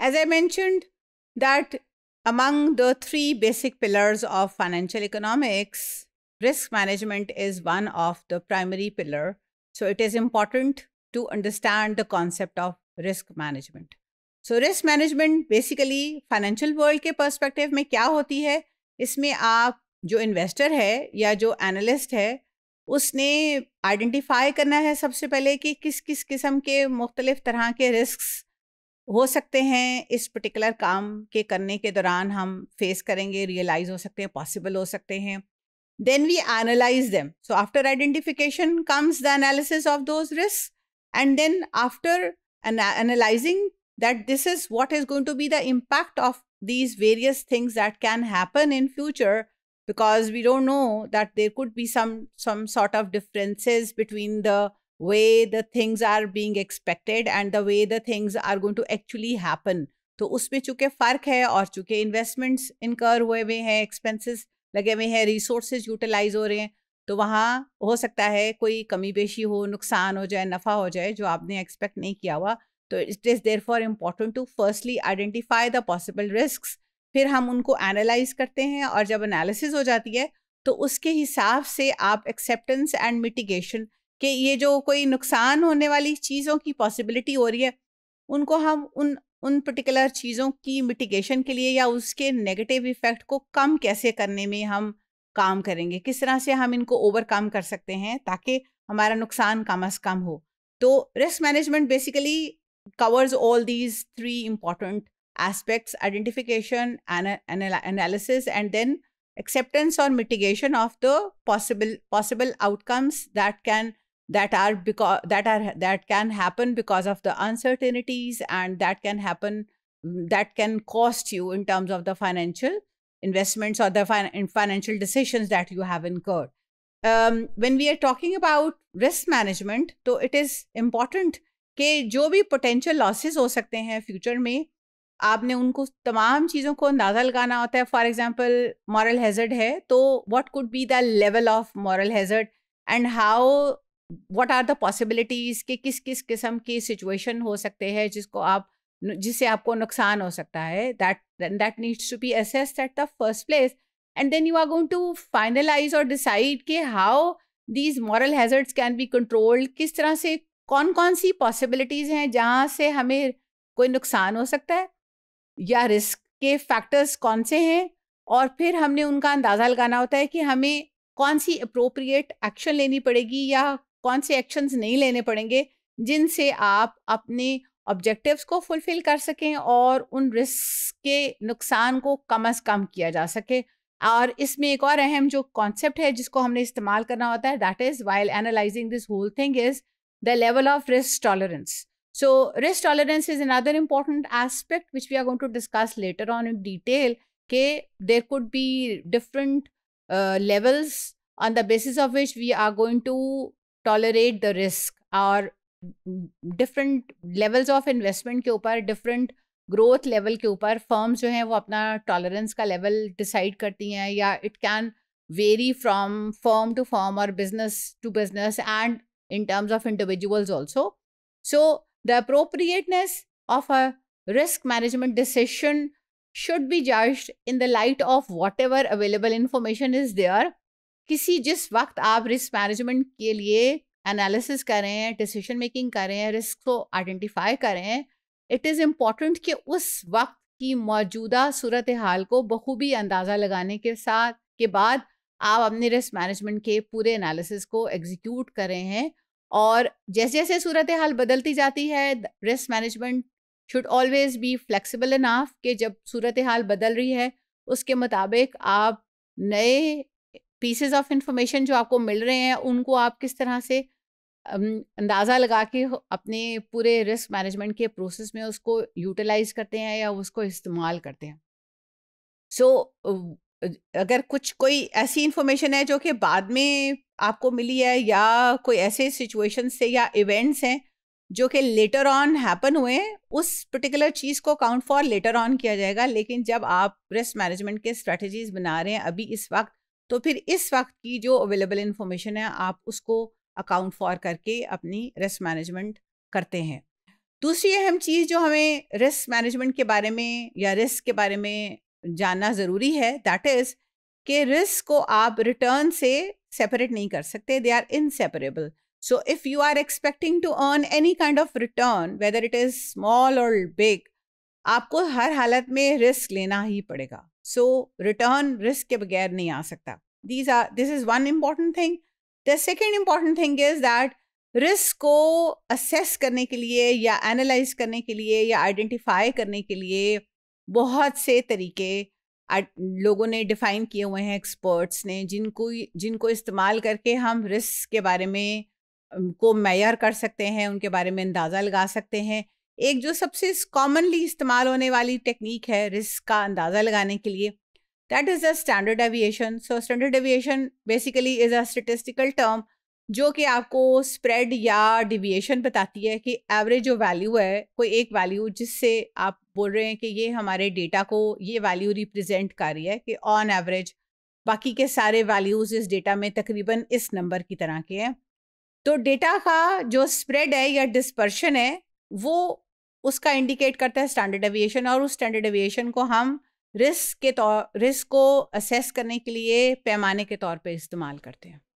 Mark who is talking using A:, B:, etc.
A: As I mentioned, that among the three basic pillars of financial economics, risk management is one of the primary pillar. So it is important to understand the concept of risk management. So risk management basically financial world ke perspective mein kya hoti hai? Isme aap jo investor hai ya jo analyst hai, उसने identify करना है सबसे पहले कि किस किस किस्म के मुख्तलिफ तरह के रिस्क हो सकते हैं इस पर्टिकुलर काम के करने के दौरान हम फेस करेंगे रियलाइज हो सकते हैं पॉसिबल हो सकते हैं then we analyse them so after identification comes the analysis of those risk and then after analysing that this is what is going to be the impact of these various things that can happen in future because we don't know that there could be some of differences between the way the things are being expected and the way the things are going to actually happen तो उसमें चूंकि फ़र्क है और चूंकि investments इनकर हुए हुए हैं एक्सपेंसेस लगे हुए हैं रिसोर्सेज यूटिलाइज हो रहे हैं तो वहाँ हो सकता है कोई कमी बेशी हो नुकसान हो जाए नफ़ा हो जाए जो आपने एक्सपेक्ट नहीं किया हुआ तो it is therefore important to firstly identify the possible risk फिर हम उनको एनालाइज करते हैं और जब एनालिसिस हो जाती है तो उसके हिसाब से आप एक्सेप्टेंस एंड मिटिगेशन कि ये जो कोई नुकसान होने वाली चीज़ों की पॉसिबिलिटी हो रही है उनको हम उन उन पर्टिकुलर चीज़ों की मिटिगेशन के लिए या उसके नेगेटिव इफ़ेक्ट को कम कैसे करने में हम काम करेंगे किस तरह से हम इनको ओवरकम कर सकते हैं ताकि हमारा नुकसान कम अज़ कम हो तो risk management basically covers all these three important aspects identification analysis and then acceptance और mitigation of the possible possible outcomes that can that are because that are that can happen because of the uncertainties and that can happen mm, that can cost you in terms of the financial investments or the fin- financial decisions that you have incurred um, when we are talking about risk management so it is important कि जो भी potential losses हो सकते हैं future में आपने उनको तमाम चीज़ों को अंदाज़ा लगाना होता है फॉर एग्जांपल मॉरल हैजर्ड है तो what could be the level of moral hazard and how what are the possibilities कि किस किस किस्म की सिचुएशन हो सकते हैं जिसको आप जिससे आपको नुकसान हो सकता है that that needs to be assess at the first place and then you are going to finalise और डिसाइड कि how these moral hazards can be controlled किस तरह से कौन कौन सी पॉसिबिलिटीज़ हैं जहाँ से हमें कोई नुकसान हो सकता है या रिस्क के फैक्टर्स कौन से हैं और फिर हमने उनका अंदाज़ा लगाना होता है कि हमें कौन सी अप्रोप्रिएट एक्शन लेनी पड़ेगी या कौन से एक्शंस नहीं लेने पड़ेंगे जिनसे आप अपने ऑब्जेक्टिव्स को फुलफिल कर सकें और उन रिस्क के नुकसान को कम अज़ कम किया जा सके और इसमें एक और अहम जो कॉन्सेप्ट है जिसको हमने इस्तेमाल करना होता है that is while analysing this whole thing is the level of risk tolerance so risk tolerance is other important aspect which we are going to discuss later on in detail के there could be different levels on the basis of which we are going to tolerate the risk or different levels of investment ke upar, different growth level ke upar, firms jo hai, wo apna tolerance ka level decide karti hai, ya it can vary from firm to firm or business to business and in terms of individuals also. So the appropriateness of a risk management decision should be judged in the light of whatever available information is there किसी जिस वक्त आप risk management के लिए analysis करें decision making करें risk को identify करें इट इज़ इम्पॉर्टेंट कि उस वक्त की मौजूदा सूरत हाल को बखूबी अंदाज़ा लगाने के साथ के बाद आप अपने रिस्क मैनेजमेंट के पूरे एनालिसिस को एग्जीक्यूट करें हैं और जैसे जैसे सूरत हाल बदलती जाती है risk management should always be flexible enough कि जब सूरत हाल बदल रही है उसके मुताबिक आप नए पीसेज ऑफ इंफॉर्मेशन जो आपको मिल रहे हैं उनको आप किस तरह से अंदाज़ा लगा के अपने पूरे रिस्क मैनेजमेंट के प्रोसेस में उसको यूटिलाइज करते हैं या उसको इस्तेमाल करते हैं सो so, अगर कुछ कोई ऐसी इन्फॉर्मेशन है जो कि बाद में आपको मिली है या कोई ऐसे सिचुएशन से या इवेंट्स हैं जो कि लेटर ऑन हैपन हुए उस पर्टिकुलर चीज़ को काउंट फॉर लेटर ऑन किया जाएगा लेकिन जब आप रिस्क मैनेजमेंट के स्ट्रेटजीज बना रहे हैं अभी इस वक्त तो फिर इस वक्त की जो अवेलेबल इन्फॉर्मेशन है आप उसको अकाउंट फॉर करके अपनी रिस्क मैनेजमेंट करते हैं दूसरी अहम चीज़ जो हमें रिस्क मैनेजमेंट के बारे में या रिस्क के बारे में जानना ज़रूरी है दैट इज़ कि रिस्क को आप रिटर्न से सेपरेट नहीं कर सकते they are inseparable so if you are expecting to earn any kind of return whether it is small और बिग आपको हर हालत में रिस्क लेना ही पड़ेगा सो रिटर्न रिस्क के बगैर नहीं आ सकता these are this is one important thing the second important thing is that risk को असेस करने के लिए या एनालाइज करने के लिए या आइडेंटिफाई करने के लिए बहुत से तरीके लोगों ने डिफ़ाइन किए हुए हैं एक्सपर्ट्स ने जिनको जिनको इस्तेमाल करके हम रिस्क के बारे में को मैयर कर सकते हैं उनके बारे में अंदाज़ा लगा सकते हैं एक जो सबसे कॉमनली इस्तेमाल होने वाली टेक्निक है रिस्क का अंदाज़ा लगाने के लिए that is a standard deviation so standard deviation basically is a statistical term जो कि आपको स्प्रेड या डिविएशन बताती है कि एवरेज जो वैल्यू है कोई एक वैल्यू जिससे आप बोल रहे हैं कि ये हमारे डेटा को ये वैल्यू रिप्रेजेंट कर रही है कि ऑन एवरेज बाकी के सारे वैल्यूज़ इस डेटा में तकरीबन इस नंबर की तरह के हैं तो डेटा का जो स्प्रेड है या डिस्पर्शन है वो उसका इंडिकेट करता है स्टैंडर्ड एविएशन और उस स्टैंडर्ड एविएशन को हम रिस्क के तौर रिस्क को असेस करने के लिए पैमाने के तौर पर इस्तेमाल करते हैं